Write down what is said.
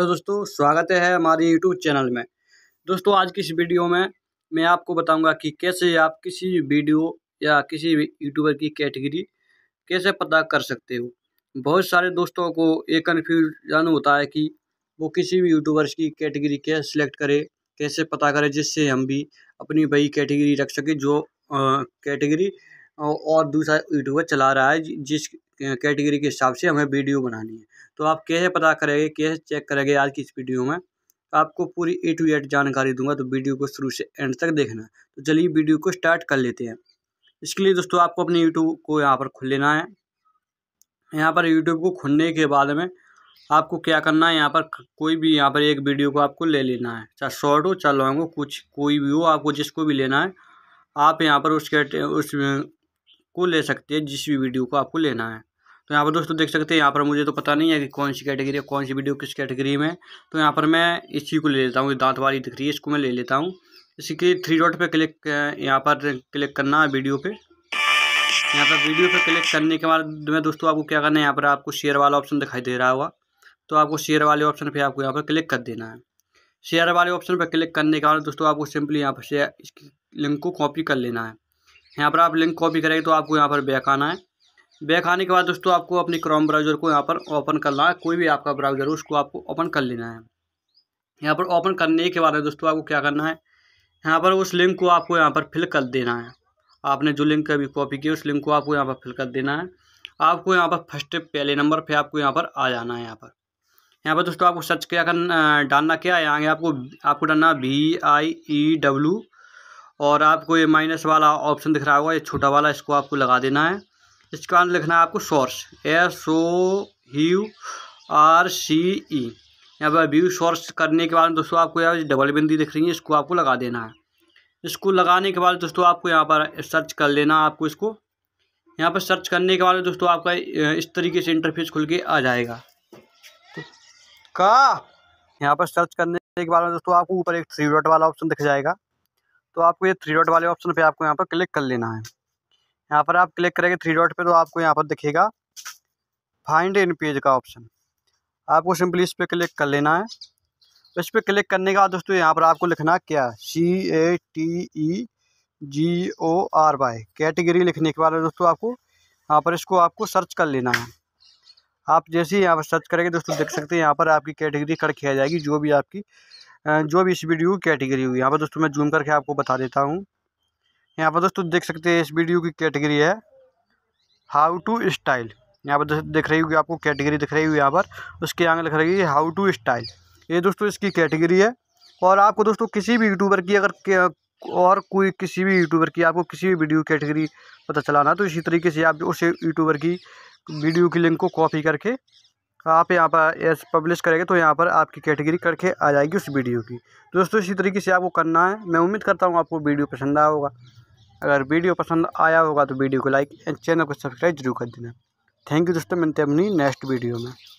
तो दोस्तों स्वागत है हमारे यूट्यूब चैनल में दोस्तों आज की इस वीडियो में मैं आपको बताऊंगा कि कैसे आप किसी वीडियो या किसी यूट्यूबर की कैटेगरी कैसे पता कर सकते हो बहुत सारे दोस्तों को ये कन्फ्यूजन होता है कि वो किसी भी यूट्यूबर्स की कैटेगरी कैसे सिलेक्ट करे कैसे पता करे जिससे हम भी अपनी वही कैटेगरी रख सकें जो कैटेगरी और दूसरा यूट्यूबर चला रहा है जिस कैटेगरी के हिसाब से हमें वीडियो बनानी है तो आप कैसे पता करेंगे कैसे चेक करेंगे आज की इस वीडियो में आपको पूरी ए टू एड जानकारी दूंगा तो वीडियो को शुरू से एंड तक देखना तो चलिए वीडियो को स्टार्ट कर लेते हैं इसके लिए दोस्तों आपको अपने यूट्यूब को यहाँ पर खोल लेना है यहाँ पर यूट्यूब को खुलने के बाद में आपको क्या करना है यहाँ पर कोई भी यहाँ पर एक वीडियो को आपको ले लेना है चाहे शॉर्ट हो चाहे लॉन्ग हो कुछ कोई भी हो आपको जिसको भी लेना है आप यहाँ पर उस उस को ले सकते हैं जिस भी वीडियो को आपको लेना है तो यहाँ पर दोस्तों देख सकते हैं यहाँ पर मुझे तो पता नहीं है कि कौन सी कैटेगरी है कौन सी वीडियो किस कैटेगरी में तो यहाँ पर मैं इसी को ले लेता हूँ दांत वाली दिख रही है इसको मैं ले लेता हूँ इसी के थ्री डॉट पर क्लिक यहाँ पर क्लिक करना है वीडियो पर यहाँ पर वीडियो पर क्लिक करने के बाद में दोस्तों आपको क्या करना है यहाँ पर आपको शेयर वाला ऑप्शन दिखाई दे रहा होगा तो आपको शेयर वाले ऑप्शन पर आपको यहाँ पर क्लिक कर देना है शेयर वाले ऑप्शन पर क्लिक करने के बाद दोस्तों आपको सिंपली यहाँ पर शेयर इसकी लिंक को कॉपी कर लेना है यहाँ पर आप लिंक कॉपी करेंगे तो आपको यहाँ पर बैक आना है बैक आने के बाद दोस्तों आपको अपने क्रोम ब्राउज़र को यहाँ पर ओपन करना है कोई भी आपका ब्राउज़र हो उसको आपको ओपन कर लेना है यहाँ पर ओपन करने के बाद दोस्तों आपको क्या करना है यहाँ पर उस लिंक को आपको यहाँ पर फिल कर देना है आपने जो लिंक अभी कॉपी किया उस लिंक को आपको यहाँ पर फिल कर देना है आपको यहाँ पर फर्स्ट पहले नंबर पे आपको यहाँ पर आ जाना है यहाँ पर यहाँ पर दोस्तों आपको सर्च क्या करना डालना क्या है यहाँ आपको आपको डालना वी आई ई डब्ल्यू और आपको ये माइनस वाला ऑप्शन दिख रहा होगा ये छोटा वाला इसको आपको लगा देना है इसके बाद लिखना है आपको source S O U R C E यहाँ पर व्यू सोर्स करने के बाद दोस्तों आपको यहाँ डबल बिंदी दिख रही है इसको आपको लगा देना है इसको लगाने के बाद दोस्तों आपको यहाँ पर सर्च कर लेना है आपको इसको यहाँ पर सर्च करने के बाद दोस्तों आपका इस तरीके से इंटरफेस खुल के आ जाएगा तो का यहाँ पर सर्च करने के बाद दोस्तों आपको ऊपर एक थ्री डॉट वाला ऑप्शन दिख जाएगा तो आपको ये थ्री डॉट वाले ऑप्शन पे आपको यहाँ पर क्लिक कर लेना है यहाँ पर आप क्लिक करेंगे थ्री डॉट पे तो आपको यहाँ पर दिखेगा फाइंड इन पेज का ऑप्शन आपको सिंपली इस पर क्लिक कर लेना है इस पर क्लिक करने का बाद दोस्तों यहाँ पर आपको लिखना क्या C A T E G O R Y category लिखने के बाद दोस्तों आपको यहाँ पर इसको आपको सर्च कर लेना है आप जैसे ही यहाँ पर सर्च करेंगे दोस्तों देख सकते हैं यहाँ पर आपकी कैटेगरी कर किया जाएगी जो भी आपकी जो भी इस वीडियो की कैटेगरी हुई यहाँ पर दोस्तों मैं जूम करके आपको बता देता हूँ यहाँ पर दोस्तों देख सकते हैं इस वीडियो की कैटेगरी है हाउ टू स्टाइल यहाँ पर दिख रही होगी आपको कैटेगरी दिख रही हुई यहाँ पर उसके आगे लिख रही है हाउ टू स्टाइल ये दोस्तों इसकी कैटेगरी है और आपको दोस्तों किसी भी यूट्यूबर की अगर और कोई किसी भी यूट्यूबर की आपको किसी भी वीडियो कैटेगरी पता चलाना तो इसी तरीके से आप उस यूट्यूबर की वीडियो की लिंक को कॉपी करके आप यहाँ पर एस पब्लिश करेंगे तो यहाँ पर आपकी कैटेगरी करके आ जाएगी उस वीडियो की दोस्तों इसी तरीके से आपको करना है मैं उम्मीद करता हूँ आपको वीडियो पसंद आया होगा अगर वीडियो पसंद आया होगा तो वीडियो को लाइक एंड चैनल को सब्सक्राइब जरूर कर देना थैंक यू दोस्तों मिलते हैं अपनी नेक्स्ट वीडियो में